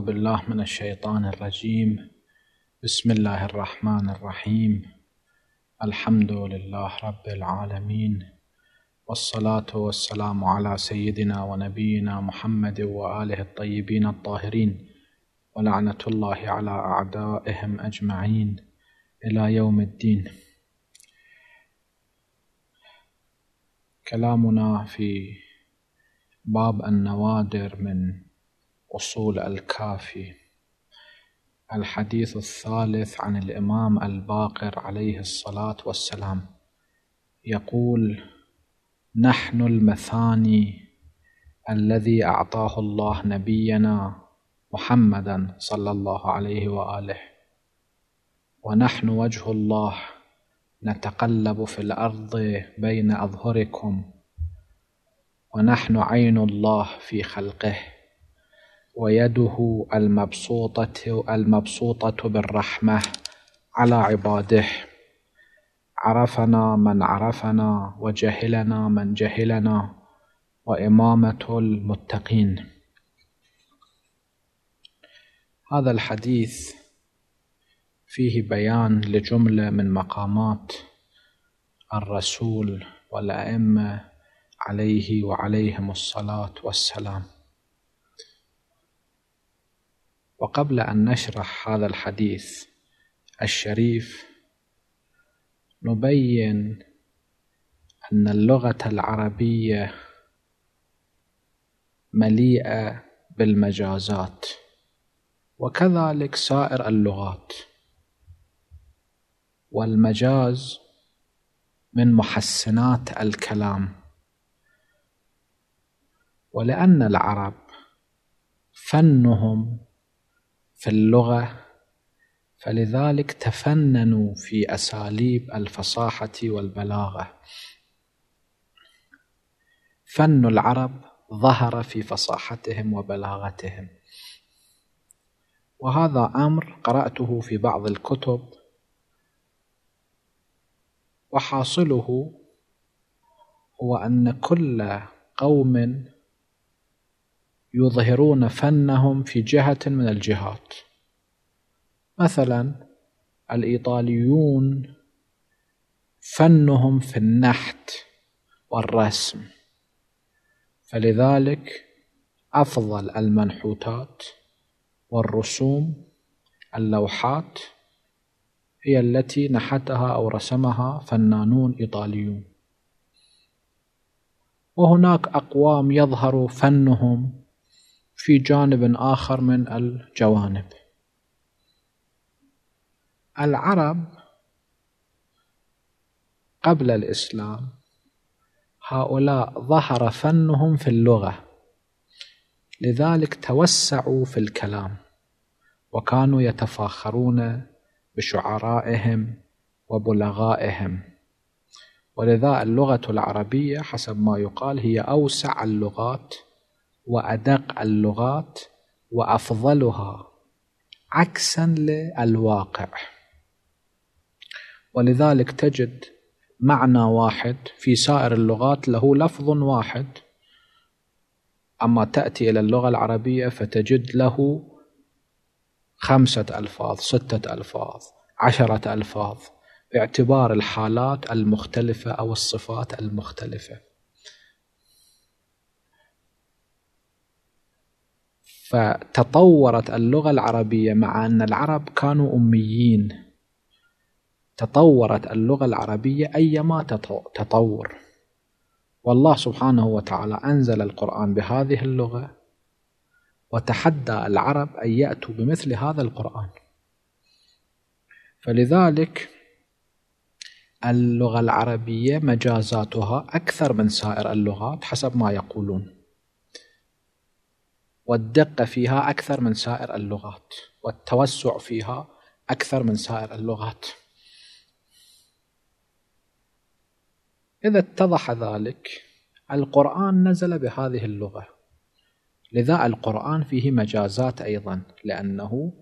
أعوذ بالله من الشيطان الرجيم بسم الله الرحمن الرحيم الحمد لله رب العالمين والصلاة والسلام على سيدنا ونبينا محمد وآله الطيبين الطاهرين ولعنة الله على أعدائهم أجمعين إلى يوم الدين كلامنا في باب النوادر من أصول الكافي الحديث الثالث عن الإمام الباقر عليه الصلاة والسلام يقول نحن المثاني الذي أعطاه الله نبينا محمدا صلى الله عليه وآله ونحن وجه الله نتقلب في الأرض بين أظهركم ونحن عين الله في خلقه ويده المبسوطة المبسوطة بالرحمة على عباده عرفنا من عرفنا وجهلنا من جهلنا وإمامة المتقين هذا الحديث فيه بيان لجملة من مقامات الرسول والأئمة عليه وعليهم الصلاة والسلام وقبل أن نشرح هذا الحديث الشريف نبين أن اللغة العربية مليئة بالمجازات وكذلك سائر اللغات والمجاز من محسنات الكلام ولأن العرب فنهم في اللغة فلذلك تفننوا في أساليب الفصاحة والبلاغة فن العرب ظهر في فصاحتهم وبلاغتهم وهذا أمر قرأته في بعض الكتب وحاصله هو أن كل قوم يظهرون فنهم في جهة من الجهات مثلا الإيطاليون فنهم في النحت والرسم فلذلك أفضل المنحوتات والرسوم اللوحات هي التي نحتها أو رسمها فنانون إيطاليون وهناك أقوام يظهر فنهم في جانب آخر من الجوانب العرب قبل الإسلام هؤلاء ظهر فنهم في اللغة لذلك توسعوا في الكلام وكانوا يتفاخرون بشعرائهم وبلغائهم ولذا اللغة العربية حسب ما يقال هي أوسع اللغات وأدق اللغات وأفضلها عكسا للواقع ولذلك تجد معنى واحد في سائر اللغات له لفظ واحد أما تأتي إلى اللغة العربية فتجد له خمسة ألفاظ ستة ألفاظ عشرة ألفاظ باعتبار الحالات المختلفة أو الصفات المختلفة فتطورت اللغة العربية مع أن العرب كانوا أميين تطورت اللغة العربية أيما تطور والله سبحانه وتعالى أنزل القرآن بهذه اللغة وتحدى العرب أن يأتوا بمثل هذا القرآن فلذلك اللغة العربية مجازاتها أكثر من سائر اللغات حسب ما يقولون والدقة فيها أكثر من سائر اللغات والتوسع فيها أكثر من سائر اللغات إذا اتضح ذلك القرآن نزل بهذه اللغة لذا القرآن فيه مجازات أيضا لأنه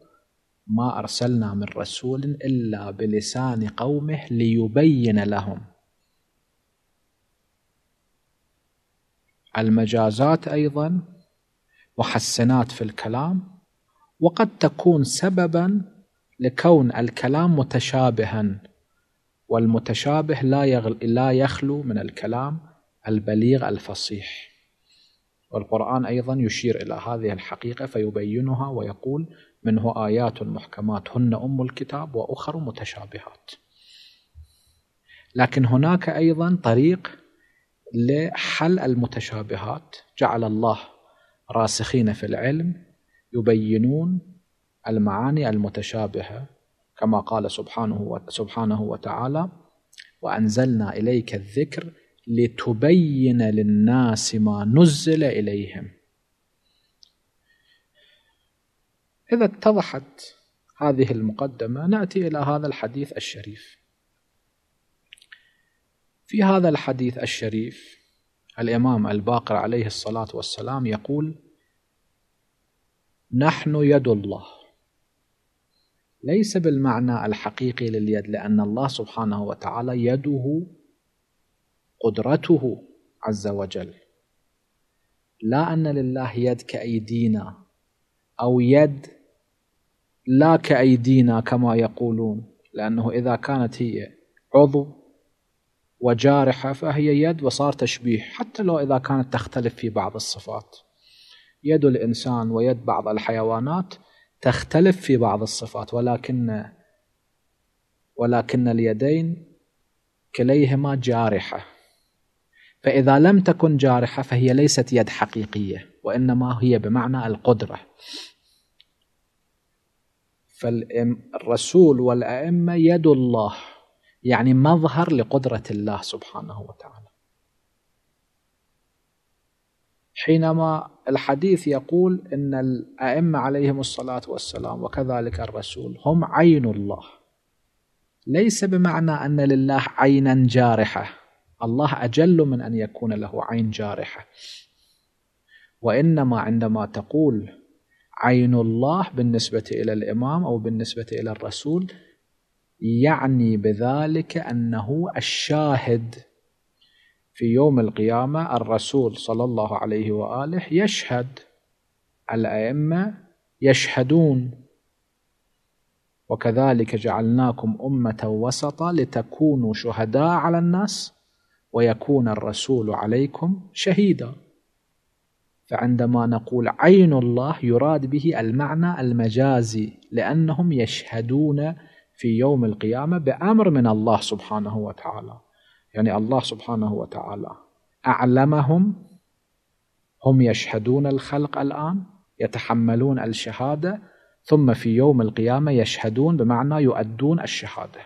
ما أرسلنا من رسول إلا بلسان قومه ليبين لهم المجازات أيضا محسنات في الكلام وقد تكون سببا لكون الكلام متشابها والمتشابه لا يغل لا يخلو من الكلام البليغ الفصيح والقرآن أيضا يشير إلى هذه الحقيقة فيبينها ويقول منه آيات محكمات هن أم الكتاب وأخر متشابهات لكن هناك أيضا طريق لحل المتشابهات جعل الله راسخين في العلم يبينون المعاني المتشابهة كما قال سبحانه سبحانه وتعالى وأنزلنا إليك الذكر لتبين للناس ما نزل إليهم إذا اتضحت هذه المقدمة نأتي إلى هذا الحديث الشريف في هذا الحديث الشريف الإمام الباقر عليه الصلاة والسلام يقول نحن يد الله ليس بالمعنى الحقيقي لليد لأن الله سبحانه وتعالى يده قدرته عز وجل لا أن لله يد كأيدينا أو يد لا كأيدينا كما يقولون لأنه إذا كانت هي عضو وجارحة فهي يد وصار تشبيه حتى لو إذا كانت تختلف في بعض الصفات يد الإنسان ويد بعض الحيوانات تختلف في بعض الصفات ولكن ولكن اليدين كليهما جارحة فإذا لم تكن جارحة فهي ليست يد حقيقية وإنما هي بمعنى القدرة فالرسول والأئمة يد الله يعني مظهر لقدرة الله سبحانه وتعالى حينما الحديث يقول ان الائمه عليهم الصلاه والسلام وكذلك الرسول هم عين الله ليس بمعنى ان لله عينا جارحه الله اجل من ان يكون له عين جارحه وانما عندما تقول عين الله بالنسبه الى الامام او بالنسبه الى الرسول يعني بذلك أنه الشاهد في يوم القيامة الرسول صلى الله عليه وآله يشهد الأئمة يشهدون وكذلك جعلناكم أمة وسطا لتكونوا شهداء على الناس ويكون الرسول عليكم شهيدا فعندما نقول عين الله يراد به المعنى المجازي لأنهم يشهدون في يوم القيامة بأمر من الله سبحانه وتعالى يعني الله سبحانه وتعالى أعلمهم هم يشهدون الخلق الآن يتحملون الشهادة ثم في يوم القيامة يشهدون بمعنى يؤدون الشهادة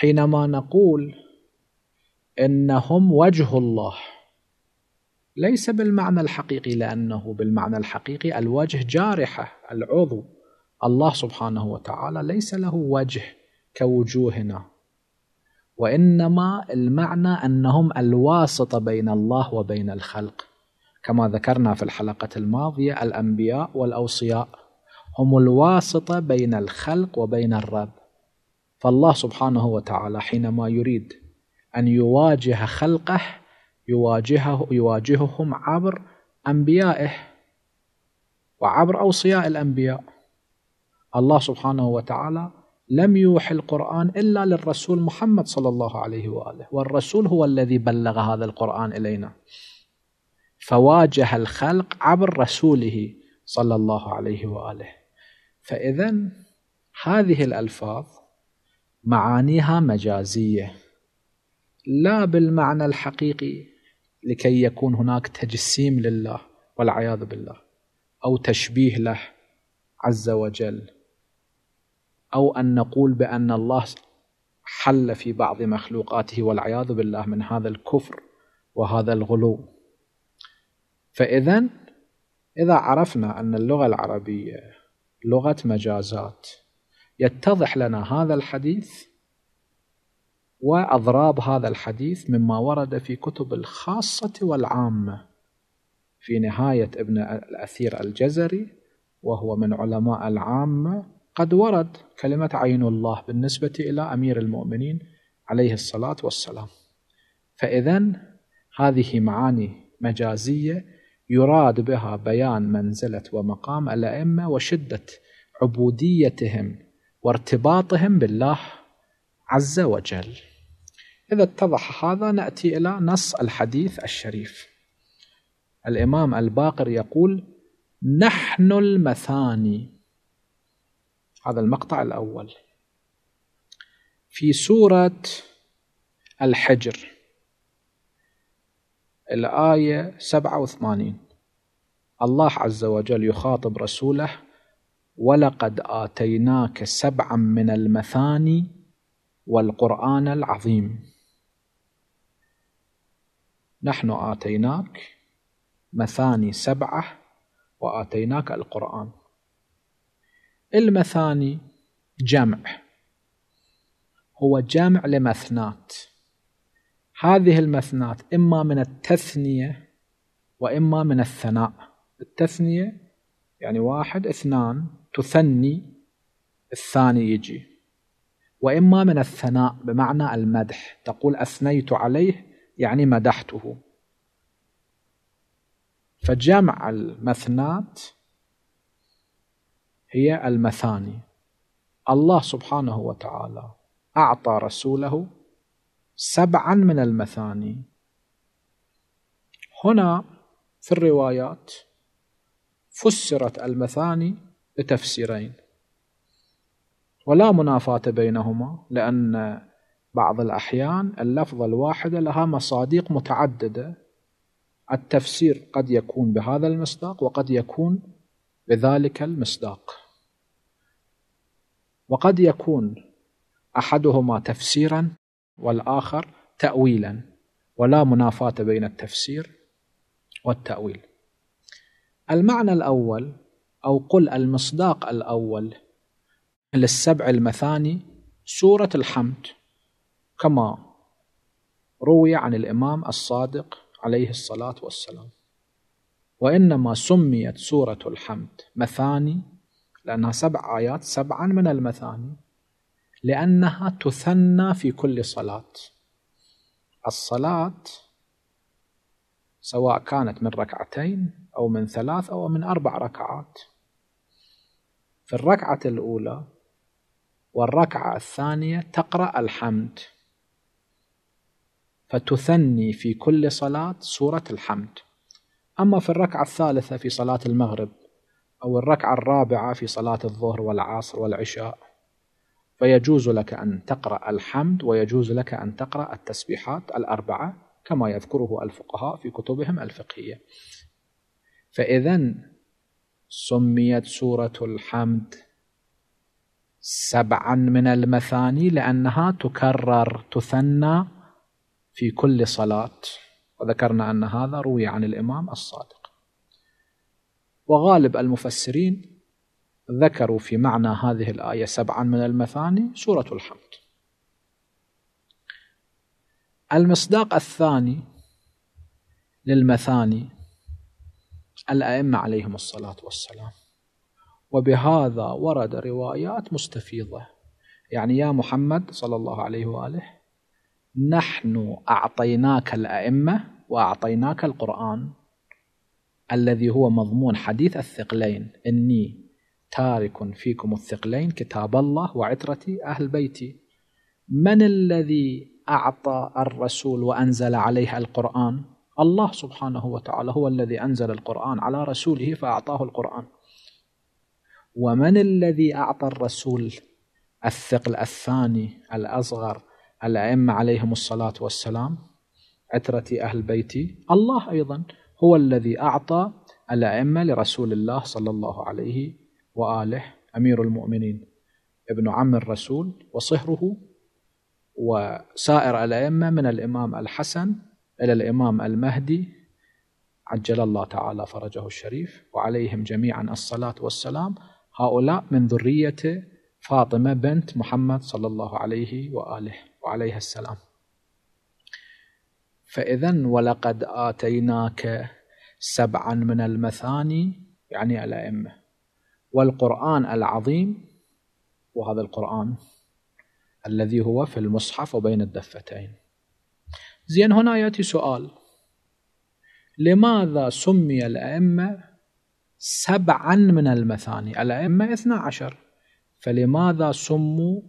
حينما نقول إنهم وجه الله ليس بالمعنى الحقيقي لأنه بالمعنى الحقيقي الوجه جارحة العضو الله سبحانه وتعالى ليس له وجه كوجوهنا وانما المعنى انهم الواسطه بين الله وبين الخلق كما ذكرنا في الحلقه الماضيه الانبياء والاوصياء هم الواسطه بين الخلق وبين الرب فالله سبحانه وتعالى حينما يريد ان يواجه خلقه يواجهه يواجههم عبر انبيائه وعبر اوصياء الانبياء الله سبحانه وتعالى لم يوحي القرآن إلا للرسول محمد صلى الله عليه وآله والرسول هو الذي بلغ هذا القرآن إلينا فواجه الخلق عبر رسوله صلى الله عليه وآله فإذا هذه الألفاظ معانيها مجازية لا بالمعنى الحقيقي لكي يكون هناك تجسيم لله والعياذ بالله أو تشبيه له عز وجل أو أن نقول بأن الله حل في بعض مخلوقاته والعياذ بالله من هذا الكفر وهذا الغلو فإذا إذا عرفنا أن اللغة العربية لغة مجازات يتضح لنا هذا الحديث وأضراب هذا الحديث مما ورد في كتب الخاصة والعامة في نهاية ابن الأثير الجزري وهو من علماء العامة قد ورد كلمة عين الله بالنسبة إلى أمير المؤمنين عليه الصلاة والسلام فإذا هذه معاني مجازية يراد بها بيان منزلة ومقام الأئمة وشدة عبوديتهم وارتباطهم بالله عز وجل إذا اتضح هذا نأتي إلى نص الحديث الشريف الإمام الباقر يقول نحن المثاني هذا المقطع الأول في سورة الحجر الآية 87 الله عز وجل يخاطب رسوله ولقد آتيناك سبعا من المثاني والقرآن العظيم نحن آتيناك مثاني سبعة وآتيناك القرآن المثاني جمع هو جمع لمثنات هذه المثنات إما من التثنية وإما من الثناء التثنية يعني واحد اثنان تثني الثاني يجي وإما من الثناء بمعنى المدح تقول أثنيت عليه يعني مدحته فجمع المثنات هي المثاني الله سبحانه وتعالى أعطى رسوله سبعا من المثاني هنا في الروايات فسرت المثاني بتفسيرين ولا منافاة بينهما لأن بعض الأحيان اللفظة الواحدة لها مصادق متعددة التفسير قد يكون بهذا المصداق وقد يكون بذلك المصداق وقد يكون احدهما تفسيرا والاخر تاويلا ولا منافاه بين التفسير والتاويل المعنى الاول او قل المصداق الاول للسبع المثاني سوره الحمد كما روي عن الامام الصادق عليه الصلاه والسلام وانما سميت سوره الحمد مثاني لأنها سبع آيات سبعا من المثاني لأنها تثنى في كل صلاة الصلاة سواء كانت من ركعتين أو من ثلاث أو من أربع ركعات في الركعة الأولى والركعة الثانية تقرأ الحمد فتثني في كل صلاة سورة الحمد أما في الركعة الثالثة في صلاة المغرب أو الركعة الرابعة في صلاة الظهر والعصر والعشاء فيجوز لك أن تقرأ الحمد ويجوز لك أن تقرأ التسبيحات الأربعة كما يذكره الفقهاء في كتبهم الفقهية فإذا سميت سورة الحمد سبعا من المثاني لأنها تكرر تثنى في كل صلاة وذكرنا أن هذا روي عن الإمام الصادق وغالب المفسرين ذكروا في معنى هذه الآية سبعا من المثاني سورة الحمد المصداق الثاني للمثاني الأئمة عليهم الصلاة والسلام وبهذا ورد روايات مستفيضة يعني يا محمد صلى الله عليه وآله نحن أعطيناك الأئمة وأعطيناك القرآن الذي هو مضمون حديث الثقلين إني تارك فيكم الثقلين كتاب الله وعترتي أهل بيتي من الذي أعطى الرسول وأنزل عليه القرآن الله سبحانه وتعالى هو الذي أنزل القرآن على رسوله فأعطاه القرآن ومن الذي أعطى الرسول الثقل الثاني الأصغر الأئمة عليهم الصلاة والسلام عترتي أهل بيتي الله أيضا هو الذي أعطى الأئمة لرسول الله صلى الله عليه وآله أمير المؤمنين ابن عم الرسول وصهره وسائر الأئمة من الإمام الحسن إلى الإمام المهدي عجل الله تعالى فرجه الشريف وعليهم جميعا الصلاة والسلام هؤلاء من ذرية فاطمة بنت محمد صلى الله عليه وآله وعليها السلام فإذا ولقد آتيناك سبعا من المثاني يعني الأئمة والقرآن العظيم وهذا القرآن الذي هو في المصحف وبين الدفتين زين هنا يأتي سؤال لماذا سمي الأئمة سبعا من المثاني الأئمة اثنا عشر فلماذا سموا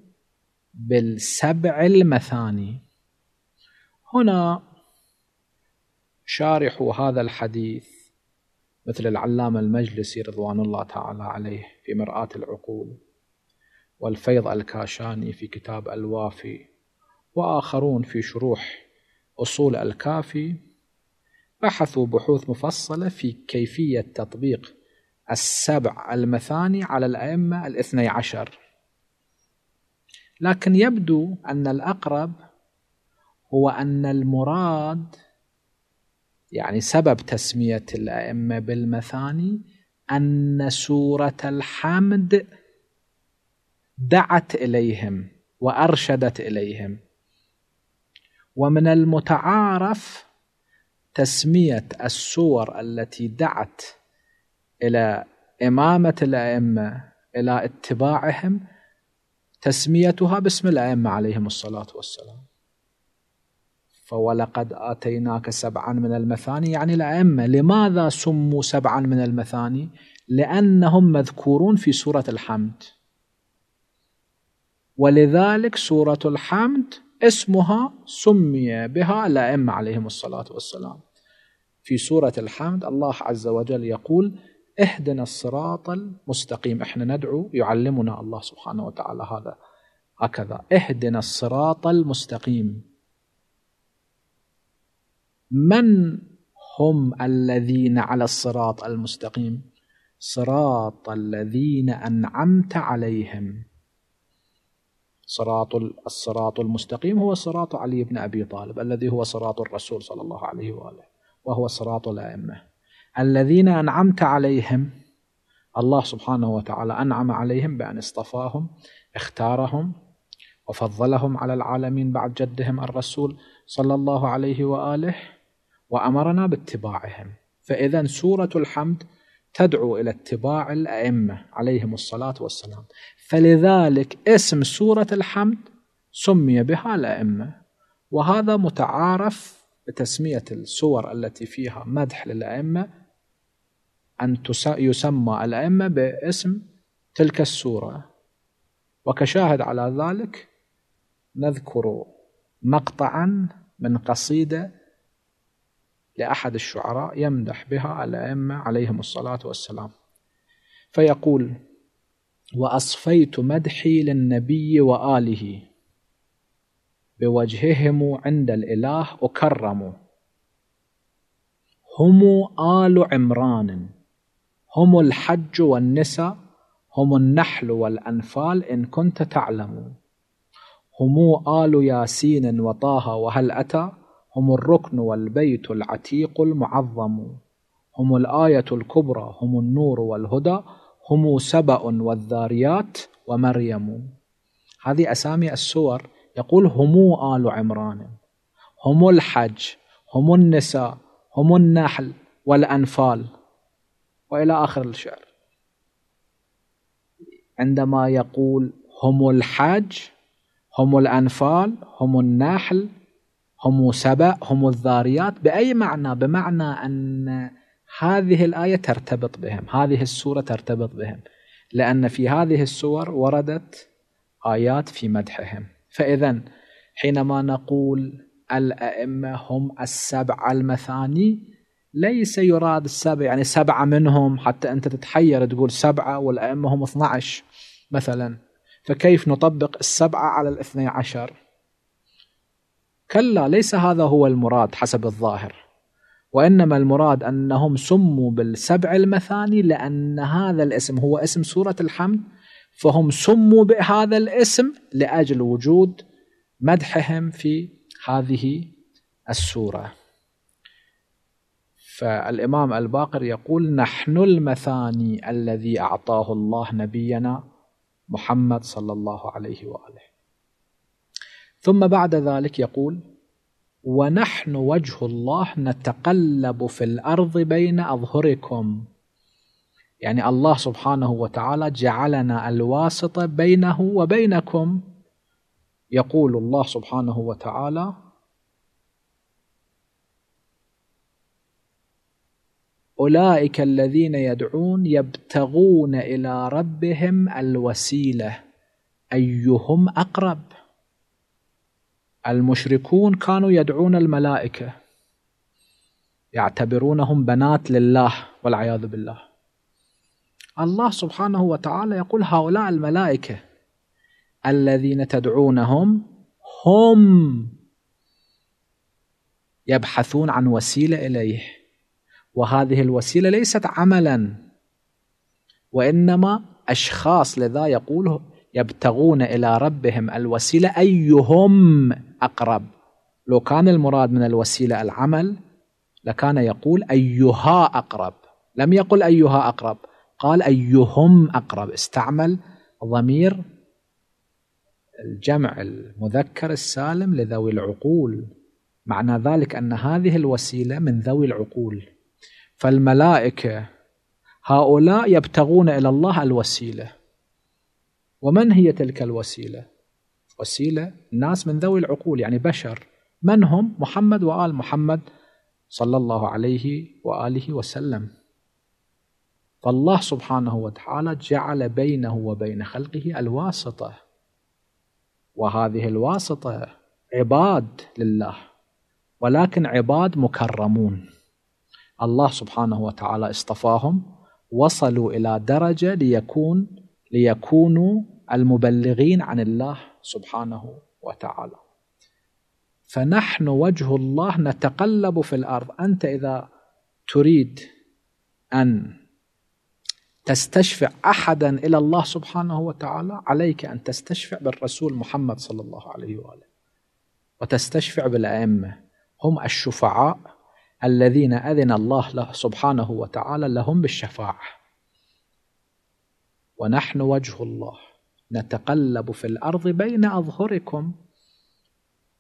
بالسبع المثاني هنا شارح هذا الحديث مثل العلامة المجلسي رضوان الله تعالى عليه في مرآة العقول والفيض الكاشاني في كتاب الوافي وآخرون في شروح أصول الكافي بحثوا بحوث مفصلة في كيفية تطبيق السبع المثاني على الأئمة الاثني عشر لكن يبدو أن الأقرب هو أن المراد يعني سبب تسمية الأئمة بالمثاني أن سورة الحمد دعت إليهم وأرشدت إليهم ومن المتعارف تسمية السور التي دعت إلى إمامة الأئمة إلى اتباعهم تسميتها باسم الأئمة عليهم الصلاة والسلام فولقد آتيناك سبعا من المثاني يعني الأئمة لماذا سموا سبعا من المثاني لأنهم مذكورون في سورة الحمد ولذلك سورة الحمد اسمها سمي بها الأئمة عليهم الصلاة والسلام في سورة الحمد الله عز وجل يقول اهدنا الصراط المستقيم احنا ندعو يعلمنا الله سبحانه وتعالى هذا هكذا اهدنا الصراط المستقيم من هم الذين على الصراط المستقيم صراط الذين أنعمت عليهم صراط الصراط المستقيم هو صراط علي بن أبي طالب الذي هو صراط الرسول صلى الله عليه وآله وهو صراط الأئمة الذين أنعمت عليهم الله سبحانه وتعالى أنعم عليهم بأن اصطفاهم اختارهم وفضلهم على العالمين بعد جدهم الرسول صلى الله عليه وآله وأمرنا باتباعهم فإذا سورة الحمد تدعو إلى اتباع الأئمة عليهم الصلاة والسلام فلذلك اسم سورة الحمد سمي بها الأئمة وهذا متعارف بتسمية السور التي فيها مدح للأئمة أن يسمى الأئمة باسم تلك السورة وكشاهد على ذلك نذكر مقطعا من قصيدة لأحد الشعراء يمدح بها الأئمة عليهم الصلاة والسلام فيقول وأصفيت مدحي للنبي وآله بوجههم عند الإله أكرموا هم آل عمران هم الحج والنساء هم النحل والأنفال إن كنت تعلم هم آل ياسين وطه وهل أتى هم الركن والبيت العتيق المعظم هم الآية الكبرى هم النور والهدى هم سبأ والذاريات ومريم هذه أسامي السور يقول هم آل عمران هم الحج هم النساء هم النحل والأنفال وإلى آخر الشعر عندما يقول هم الحج هم الأنفال هم النحل هم سبأ هم الذاريات بأي معنى بمعنى أن هذه الآية ترتبط بهم هذه السورة ترتبط بهم لأن في هذه السور وردت آيات في مدحهم فإذا حينما نقول الأئمة هم السبع المثاني ليس يراد السبع يعني سبعة منهم حتى أنت تتحير تقول سبعة والأئمة هم 12 مثلا فكيف نطبق السبعة على الاثني عشر كلا ليس هذا هو المراد حسب الظاهر وإنما المراد أنهم سموا بالسبع المثاني لأن هذا الاسم هو اسم سورة الحمد فهم سموا بهذا الاسم لأجل وجود مدحهم في هذه السورة فالإمام الباقر يقول نحن المثاني الذي أعطاه الله نبينا محمد صلى الله عليه وآله ثم بعد ذلك يقول ونحن وجه الله نتقلب في الارض بين اظهركم يعني الله سبحانه وتعالى جعلنا الواسطه بينه وبينكم يقول الله سبحانه وتعالى اولئك الذين يدعون يبتغون الى ربهم الوسيله ايهم اقرب المشركون كانوا يدعون الملائكة يعتبرونهم بنات لله والعياذ بالله الله سبحانه وتعالى يقول هؤلاء الملائكة الذين تدعونهم هم يبحثون عن وسيلة إليه وهذه الوسيلة ليست عملا وإنما أشخاص لذا يقول يبتغون إلى ربهم الوسيلة أيهم أقرب لو كان المراد من الوسيلة العمل لكان يقول أيها أقرب لم يقل أيها أقرب قال أيهم أقرب استعمل ضمير الجمع المذكر السالم لذوي العقول معنى ذلك أن هذه الوسيلة من ذوي العقول فالملائكة هؤلاء يبتغون إلى الله الوسيلة ومن هي تلك الوسيله وسيلة ناس من ذوي العقول يعني بشر من هم محمد وآل محمد صلى الله عليه وآله وسلم فالله سبحانه وتعالى جعل بينه وبين خلقه الواسطة وهذه الواسطة عباد لله ولكن عباد مكرمون الله سبحانه وتعالى اصطفاهم وصلوا إلى درجة ليكون ليكونوا المبلغين عن الله سبحانه وتعالى فنحن وجه الله نتقلب في الارض انت اذا تريد ان تستشفع احدا الى الله سبحانه وتعالى عليك ان تستشفع بالرسول محمد صلى الله عليه واله وتستشفع بالائمه هم الشفعاء الذين اذن الله له سبحانه وتعالى لهم بالشفاعه ونحن وجه الله نتقلب في الارض بين اظهركم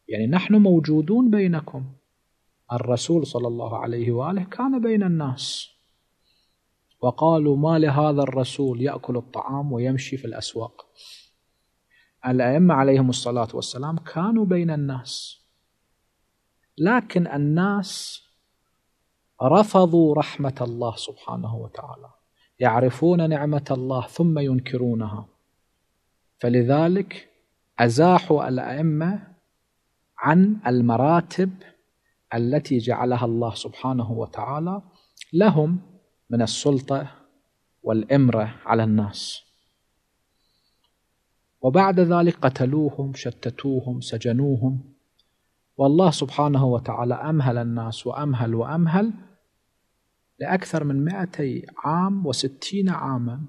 يعني نحن موجودون بينكم الرسول صلى الله عليه واله كان بين الناس وقالوا ما لهذا الرسول ياكل الطعام ويمشي في الاسواق الائمه عليهم الصلاه والسلام كانوا بين الناس لكن الناس رفضوا رحمه الله سبحانه وتعالى يعرفون نعمه الله ثم ينكرونها فلذلك أزاحوا الأئمة عن المراتب التي جعلها الله سبحانه وتعالى لهم من السلطة والإمرة على الناس وبعد ذلك قتلوهم شتتوهم سجنوهم والله سبحانه وتعالى أمهل الناس وأمهل وأمهل لأكثر من مائتي عام وستين عاما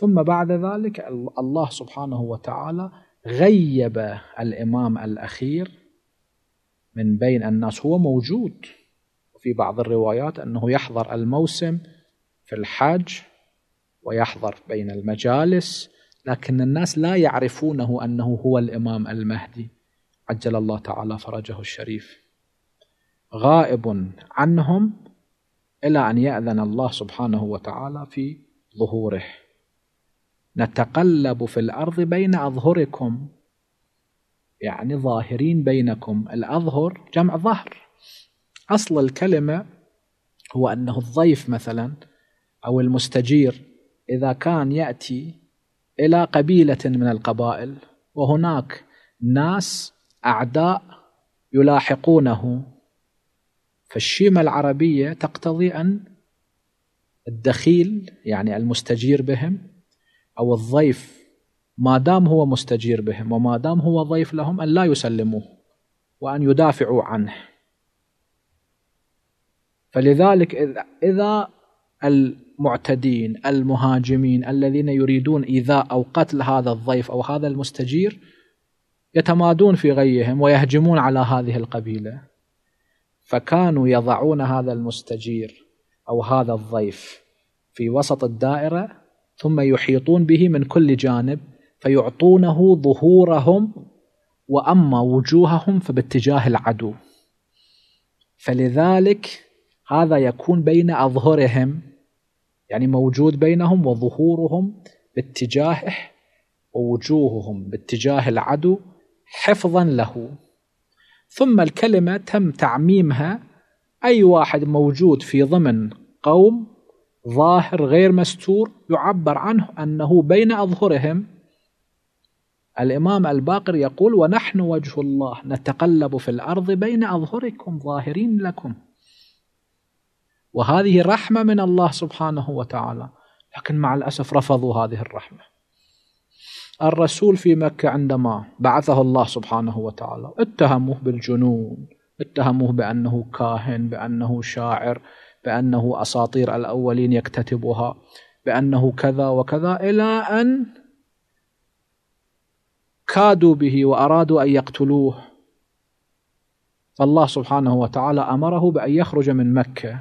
ثم بعد ذلك الله سبحانه وتعالى غيب الإمام الأخير من بين الناس هو موجود في بعض الروايات أنه يحضر الموسم في الحج ويحضر بين المجالس لكن الناس لا يعرفونه أنه هو الإمام المهدي عجل الله تعالى فرجه الشريف غائب عنهم إلى أن يأذن الله سبحانه وتعالى في ظهوره نتقلب في الأرض بين أظهركم يعني ظاهرين بينكم الأظهر جمع ظهر أصل الكلمة هو أنه الضيف مثلا أو المستجير إذا كان يأتي إلى قبيلة من القبائل وهناك ناس أعداء يلاحقونه فالشيمة العربية تقتضي أن الدخيل يعني المستجير بهم أو الضيف ما دام هو مستجير بهم وما دام هو ضيف لهم أن لا يسلموه وأن يدافعوا عنه فلذلك إذا المعتدين المهاجمين الذين يريدون إيذاء أو قتل هذا الضيف أو هذا المستجير يتمادون في غيهم ويهجمون على هذه القبيلة فكانوا يضعون هذا المستجير أو هذا الضيف في وسط الدائرة ثم يحيطون به من كل جانب فيعطونه ظهورهم واما وجوههم فباتجاه العدو فلذلك هذا يكون بين اظهرهم يعني موجود بينهم وظهورهم باتجاهه ووجوههم باتجاه العدو حفظا له ثم الكلمه تم تعميمها اي واحد موجود في ضمن قوم ظاهر غير مستور يعبر عنه أنه بين أظهرهم الإمام الباقر يقول ونحن وجه الله نتقلب في الأرض بين أظهركم ظاهرين لكم وهذه رحمة من الله سبحانه وتعالى لكن مع الأسف رفضوا هذه الرحمة الرسول في مكة عندما بعثه الله سبحانه وتعالى اتهموه بالجنون اتهموه بأنه كاهن بأنه شاعر بأنه أساطير الأولين يكتتبها بأنه كذا وكذا إلى أن كادوا به وأرادوا أن يقتلوه فالله سبحانه وتعالى أمره بأن يخرج من مكة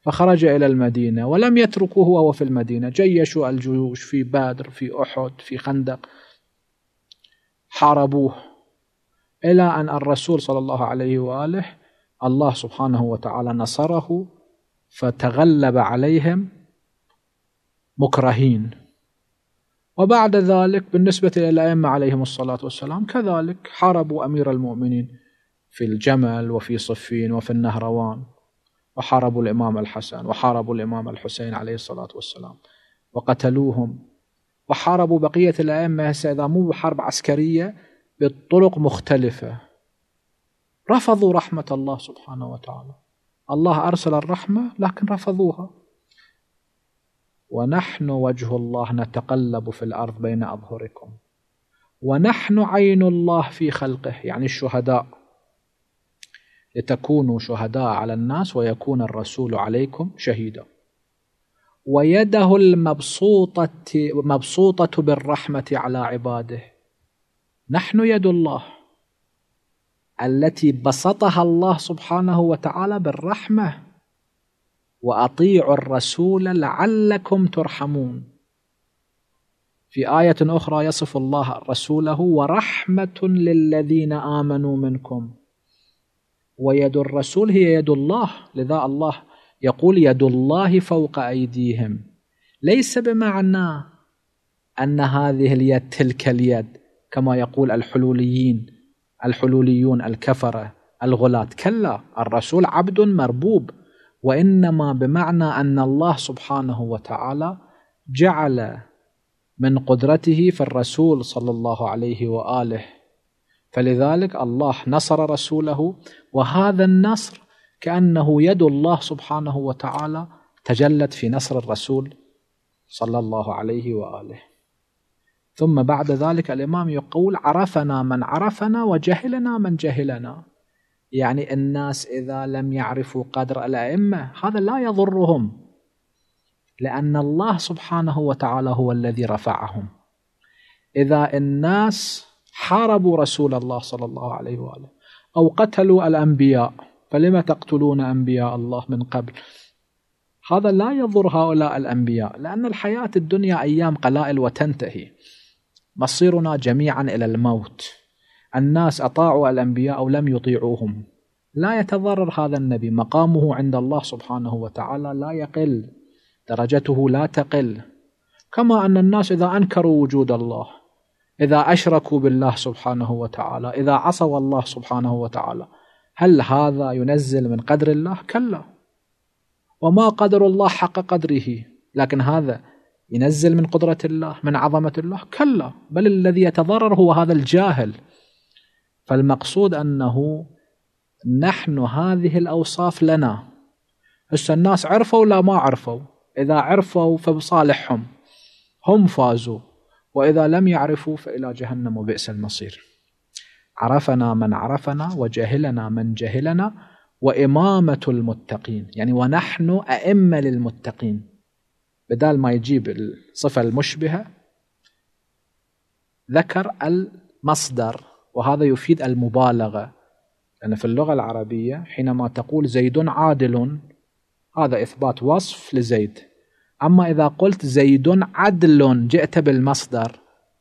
فخرج إلى المدينة ولم يتركوه وهو في المدينة جيشوا الجيوش في بادر في أحد في خندق حاربوه إلى أن الرسول صلى الله عليه وآله الله سبحانه وتعالى نصره فتغلب عليهم مكرهين وبعد ذلك بالنسبة إلى الأئمة عليهم الصلاة والسلام كذلك حاربوا أمير المؤمنين في الجمل وفي صفين وفي النهروان وحاربوا الإمام الحسن وحاربوا الإمام الحسين عليه الصلاة والسلام وقتلوهم وحاربوا بقية الأئمة هسه إذا مو بحرب عسكرية بطرق مختلفة رفضوا رحمة الله سبحانه وتعالى الله أرسل الرحمة لكن رفضوها ونحن وجه الله نتقلب في الأرض بين أظهركم ونحن عين الله في خلقه يعني الشهداء لتكونوا شهداء على الناس ويكون الرسول عليكم شهيدا ويده المبسوطة مبسوطة بالرحمة على عباده نحن يد الله التي بسطها الله سبحانه وتعالى بالرحمه واطيعوا الرسول لعلكم ترحمون في ايه اخرى يصف الله رسوله ورحمه للذين امنوا منكم ويد الرسول هي يد الله لذا الله يقول يد الله فوق ايديهم ليس بمعنى ان هذه اليد تلك اليد كما يقول الحلوليين الحلوليون الكفرة الغلاة كلا الرسول عبد مربوب وإنما بمعنى أن الله سبحانه وتعالى جعل من قدرته في الرسول صلى الله عليه وآله فلذلك الله نصر رسوله وهذا النصر كأنه يد الله سبحانه وتعالى تجلت في نصر الرسول صلى الله عليه وآله ثم بعد ذلك الإمام يقول عرفنا من عرفنا وجهلنا من جهلنا يعني الناس إذا لم يعرفوا قدر الأئمة هذا لا يضرهم لأن الله سبحانه وتعالى هو الذي رفعهم إذا الناس حاربوا رسول الله صلى الله عليه وآله أو قتلوا الأنبياء فلم تقتلون أنبياء الله من قبل هذا لا يضر هؤلاء الأنبياء لأن الحياة الدنيا أيام قلائل وتنتهي مصيرنا جميعا إلى الموت الناس أطاعوا الأنبياء لم يطيعوهم لا يتضرر هذا النبي مقامه عند الله سبحانه وتعالى لا يقل درجته لا تقل كما أن الناس إذا أنكروا وجود الله إذا أشركوا بالله سبحانه وتعالى إذا عصوا الله سبحانه وتعالى هل هذا ينزل من قدر الله؟ كلا وما قدر الله حق قدره لكن هذا ينزل من قدرة الله من عظمة الله كلا بل الذي يتضرر هو هذا الجاهل فالمقصود أنه نحن هذه الأوصاف لنا هسه الناس عرفوا لا ما عرفوا إذا عرفوا فبصالحهم هم فازوا وإذا لم يعرفوا فإلى جهنم وبئس المصير عرفنا من عرفنا وجهلنا من جهلنا وإمامة المتقين يعني ونحن أئمة للمتقين بدال ما يجيب الصفة المشبهة ذكر المصدر وهذا يفيد المبالغة لأن في اللغة العربية حينما تقول زيد عادل هذا إثبات وصف لزيد أما إذا قلت زيد عدل جئت بالمصدر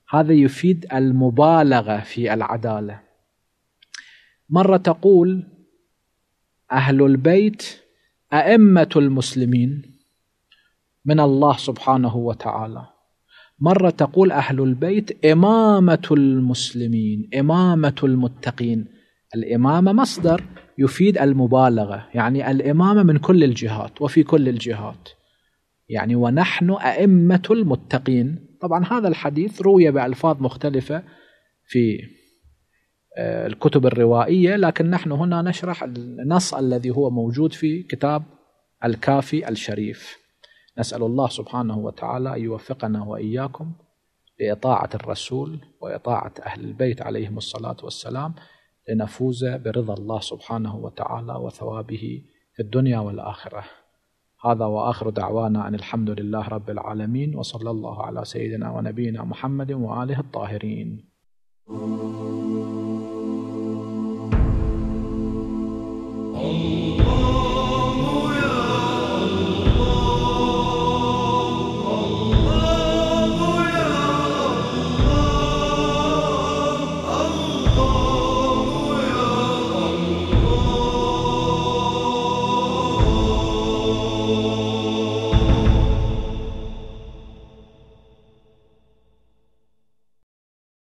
هذا يفيد المبالغة في العدالة مرة تقول أهل البيت أئمة المسلمين من الله سبحانه وتعالى مرة تقول أهل البيت إمامة المسلمين إمامة المتقين الإمامة مصدر يفيد المبالغة يعني الإمامة من كل الجهات وفي كل الجهات يعني ونحن أئمة المتقين طبعا هذا الحديث روي بألفاظ مختلفة في آه، الكتب الروائية لكن نحن هنا نشرح النص الذي هو موجود في كتاب الكافي الشريف نسأل الله سبحانه وتعالى أن يوفقنا وإياكم لإطاعة الرسول وإطاعة أهل البيت عليهم الصلاة والسلام لنفوز برضا الله سبحانه وتعالى وثوابه في الدنيا والآخرة هذا وآخر دعوانا أن الحمد لله رب العالمين وصلى الله على سيدنا ونبينا محمد وآله الطاهرين Oh